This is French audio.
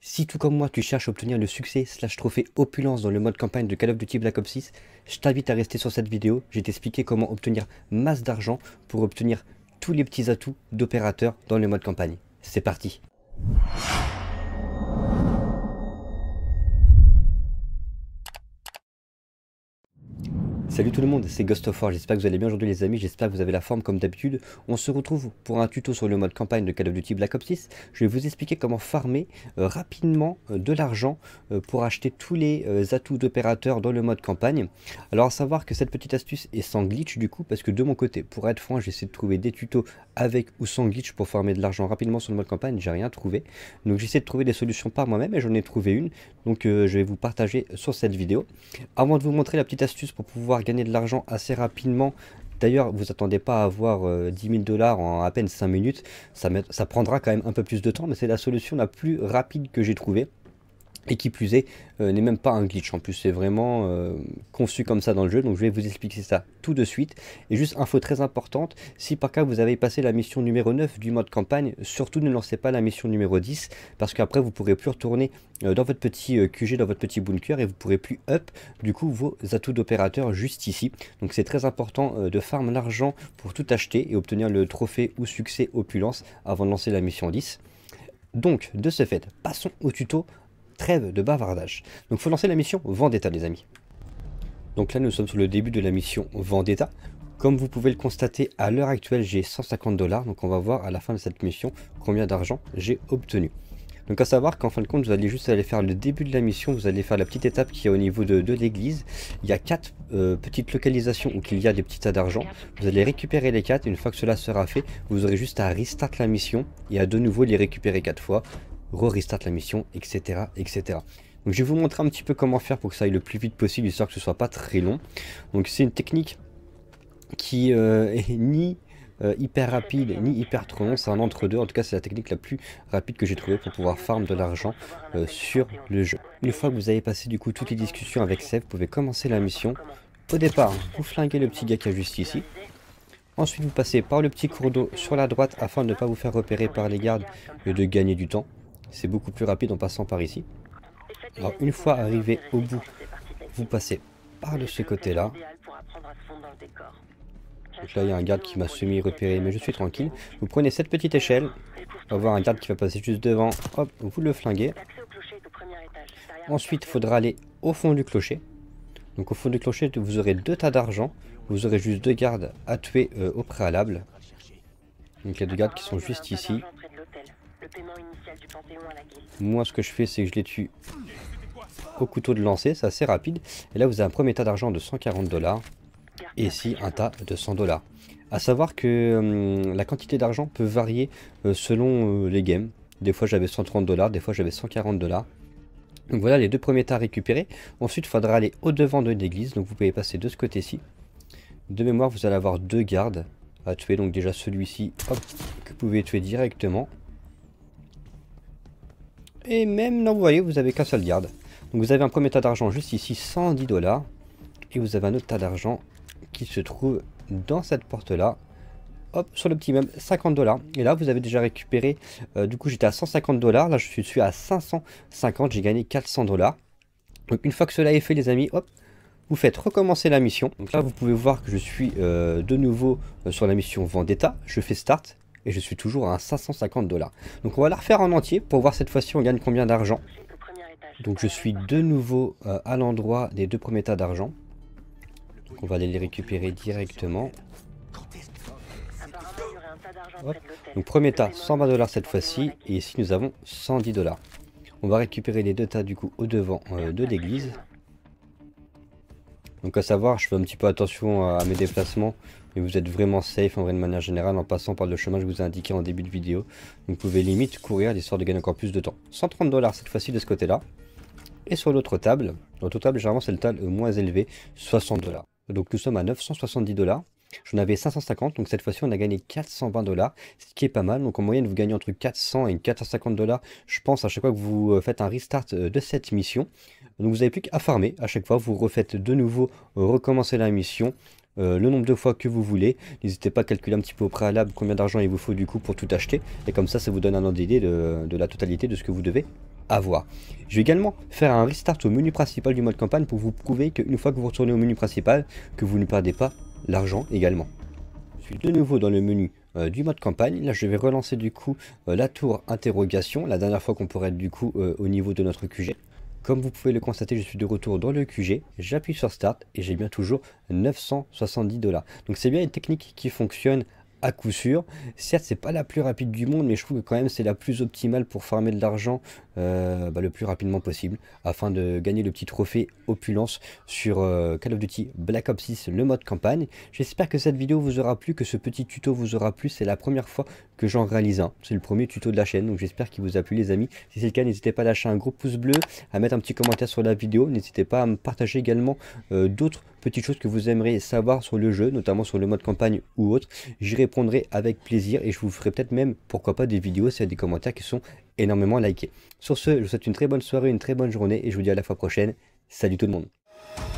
Si tout comme moi tu cherches à obtenir le succès slash trophée opulence dans le mode campagne de Call of Duty Black Ops 6, je t'invite à rester sur cette vidéo, je vais t'expliquer comment obtenir masse d'argent pour obtenir tous les petits atouts d'opérateurs dans le mode campagne. C'est parti Salut tout le monde, c'est Ghost of War, j'espère que vous allez bien aujourd'hui les amis, j'espère que vous avez la forme comme d'habitude. On se retrouve pour un tuto sur le mode campagne de Call of Duty Black Ops 6. Je vais vous expliquer comment farmer euh, rapidement euh, de l'argent euh, pour acheter tous les atouts d'opérateurs dans le mode campagne. Alors à savoir que cette petite astuce est sans glitch du coup, parce que de mon côté, pour être franc, j'ai essayé de trouver des tutos avec ou sans glitch pour farmer de l'argent rapidement sur le mode campagne, j'ai rien trouvé. Donc j'essaie de trouver des solutions par moi-même et j'en ai trouvé une, donc je vais vous partager sur cette vidéo. Avant de vous montrer la petite astuce pour pouvoir gagner de l'argent assez rapidement. D'ailleurs, vous attendez pas à avoir 10 euh, 000 dollars en à peine 5 minutes. Ça, ça prendra quand même un peu plus de temps, mais c'est la solution la plus rapide que j'ai trouvée. Et qui plus est, euh, n'est même pas un glitch en plus, c'est vraiment euh, conçu comme ça dans le jeu, donc je vais vous expliquer ça tout de suite. Et juste info très importante, si par cas vous avez passé la mission numéro 9 du mode campagne, surtout ne lancez pas la mission numéro 10, parce qu'après vous pourrez plus retourner euh, dans votre petit QG, dans votre petit bunker, et vous pourrez plus up du coup vos atouts d'opérateur juste ici. Donc c'est très important de farm l'argent pour tout acheter et obtenir le trophée ou succès opulence avant de lancer la mission 10. Donc de ce fait, passons au tuto Trêve de bavardage. Donc faut lancer la mission Vendetta les amis. Donc là nous sommes sur le début de la mission Vendetta. Comme vous pouvez le constater, à l'heure actuelle j'ai 150 dollars. Donc on va voir à la fin de cette mission combien d'argent j'ai obtenu. Donc à savoir qu'en fin de compte, vous allez juste aller faire le début de la mission, vous allez faire la petite étape qui est au niveau de, l'église. Il y a quatre euh, petites localisations où il y a des petits tas d'argent. Vous allez récupérer les quatre, une fois que cela sera fait, vous aurez juste à restart la mission et à de nouveau les récupérer quatre fois re-restart la mission, etc., etc. Donc je vais vous montrer un petit peu comment faire pour que ça aille le plus vite possible, histoire que ce soit pas très long. Donc c'est une technique qui euh, est ni euh, hyper rapide ni hyper trop long, c'est un entre-deux, en tout cas c'est la technique la plus rapide que j'ai trouvée pour pouvoir farm de l'argent euh, sur le jeu. Une fois que vous avez passé du coup toutes les discussions avec Seb, vous pouvez commencer la mission. Au départ, vous flinguez le petit gars qui est juste ici, Ensuite, vous passez par le petit cours d'eau sur la droite afin de ne pas vous faire repérer par les gardes et de gagner du temps. C'est beaucoup plus rapide en passant par ici. Alors une fois arrivé au bout, vous passez par de ce côté-là. Donc là, il y a un garde qui m'a semi-repéré, mais je suis tranquille. Vous prenez cette petite échelle. On va voir un garde qui va passer juste devant. Hop, vous le flinguez. Ensuite, il faudra aller au fond du clocher. Donc au fond du clocher, vous aurez deux tas d'argent. Vous aurez juste deux gardes à tuer euh, au préalable. Donc a deux gardes qui sont juste ici initial du à la Moi, ce que je fais, c'est que je les tue au couteau de lancer, c'est assez rapide. Et là, vous avez un premier tas d'argent de 140 dollars et ici un tas de 100 dollars. À savoir que hum, la quantité d'argent peut varier euh, selon euh, les games. Des fois, j'avais 130 dollars, des fois, j'avais 140 dollars. Donc voilà les deux premiers tas récupérés. Ensuite, il faudra aller au-devant de l'église. Donc vous pouvez passer de ce côté-ci. De mémoire, vous allez avoir deux gardes à tuer. Donc déjà celui-ci, que vous pouvez tuer directement. Et même là, vous voyez, vous avez qu'un seul garde. Donc vous avez un premier tas d'argent juste ici, 110 dollars. Et vous avez un autre tas d'argent qui se trouve dans cette porte-là. Hop, sur le petit même, 50 dollars. Et là, vous avez déjà récupéré, euh, du coup, j'étais à 150 dollars. Là, je suis à 550, j'ai gagné 400 dollars. Donc une fois que cela est fait, les amis, hop, vous faites recommencer la mission. Donc là, vous pouvez voir que je suis euh, de nouveau euh, sur la mission Vendetta. Je fais Start et je suis toujours à 550 dollars. Donc on va la refaire en entier pour voir cette fois-ci on gagne combien d'argent. Donc je suis de nouveau euh, à l'endroit des deux premiers tas d'argent. on va aller les récupérer directement. Donc premier tas, 120 dollars cette fois-ci, et ici nous avons 110 dollars. On va récupérer les deux tas du coup au devant euh, de l'église. Donc à savoir, je fais un petit peu attention à, mes déplacements, mais vous êtes vraiment safe en vrai de manière générale en passant par le chemin que je vous ai indiqué en début de vidéo. vous pouvez limite courir histoire de gagner encore plus de temps. 130 dollars cette fois-ci de ce côté-là. Et sur l'autre table, l'autre table généralement c'est le table le moins élevé, 60 dollars. Donc nous sommes à 970 dollars. J'en avais 550, donc cette fois-ci on a gagné 420 dollars, ce qui est pas mal. Donc en moyenne vous gagnez entre 400 et 450 dollars, je pense, à chaque fois que vous euh, faites un restart euh, de cette mission. Donc vous n'avez plus qu'à farmer, à chaque fois vous refaites de nouveau, euh, recommencez la mission. le nombre de fois que vous voulez, n'hésitez pas à calculer un petit peu au préalable combien d'argent il vous faut du coup pour tout acheter, et comme ça ça vous donne un ordre d'idée de, de la totalité de ce que vous devez avoir. Je vais également faire un restart au menu principal du mode campagne pour vous prouver qu'une fois que vous retournez au menu principal, que vous ne perdez pas l'argent également. Je suis de nouveau dans le menu euh, du mode campagne. Là, je vais relancer du coup euh, la tour interrogation, la dernière fois qu'on pourrait être du coup euh, au niveau de notre QG. Comme vous pouvez le constater, je suis de retour dans le QG, j'appuie sur Start et j'ai bien toujours 970 dollars. Donc c'est bien une technique qui fonctionne à coup sûr. Certes, c'est pas la plus rapide du monde, mais je trouve que quand même c'est la plus optimale pour farmer de l'argent euh, bah, le plus rapidement possible, afin de gagner le petit trophée opulence sur euh, Call of Duty Black Ops 6, le mode campagne. J'espère que cette vidéo vous aura plu, que ce petit tuto vous aura plu. C'est la première fois que j'en réalise un. C'est le premier tuto de la chaîne, donc j'espère qu'il vous a plu les amis. Si c'est le cas, n'hésitez pas à lâcher un gros pouce bleu, à mettre un petit commentaire sur la vidéo. N'hésitez pas à me partager également euh, d'autres petites choses que vous aimeriez savoir sur le jeu, notamment sur le mode campagne ou autre. J'y répondrai avec plaisir et je vous ferai peut-être même, pourquoi pas, des vidéos s'il des commentaires qui sont énormément likés. Sur ce, je vous souhaite une très bonne soirée, une très bonne journée et je vous dis à la fois prochaine. Salut tout le monde